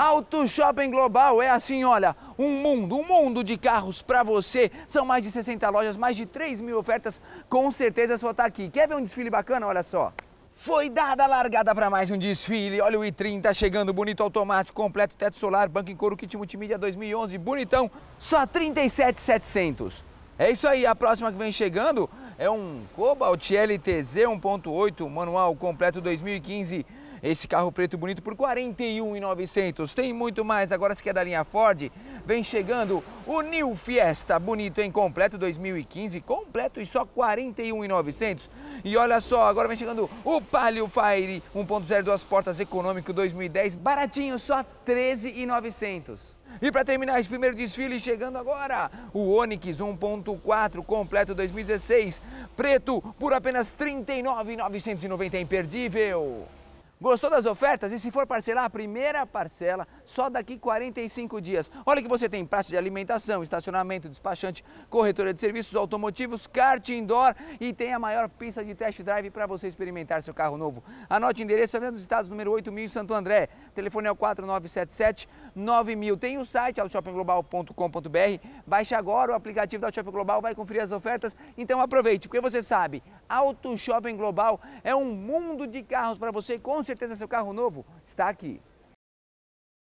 Auto Shopping Global é assim, olha, um mundo, um mundo de carros para você. São mais de 60 lojas, mais de 3 mil ofertas, com certeza só tá aqui. Quer ver um desfile bacana? Olha só. Foi dada a largada para mais um desfile. Olha o i30 chegando, bonito automático, completo, teto solar, banco em couro, kit multimídia 2011, bonitão, só 37,700. É isso aí, a próxima que vem chegando é um Cobalt LTZ 1.8, manual completo 2015, esse carro preto bonito por 41,900. Tem muito mais. Agora se quer da linha Ford, vem chegando o New Fiesta, bonito em completo 2015, completo e só 41,900. E olha só, agora vem chegando o Palio Fire 1.0 duas portas econômico 2010, baratinho, só 13,900. E para terminar esse primeiro desfile, chegando agora, o Onix 1.4 completo 2016, preto por apenas 39.990, imperdível. Gostou das ofertas? E se for parcelar a primeira parcela, só daqui 45 dias. Olha que você tem praça de alimentação, estacionamento, despachante, corretora de serviços automotivos, kart indoor e tem a maior pista de test drive para você experimentar seu carro novo. Anote o endereço, Avenida dos Estados, número 8000, em Santo André. Telefone é o 4977-9000. Tem o site autoshoppingglobal.com.br. Baixe agora o aplicativo da Autoshopping Global, vai conferir as ofertas. Então aproveite, porque você sabe, Auto Shopping Global é um mundo de carros para você conseguir certeza seu carro novo está aqui.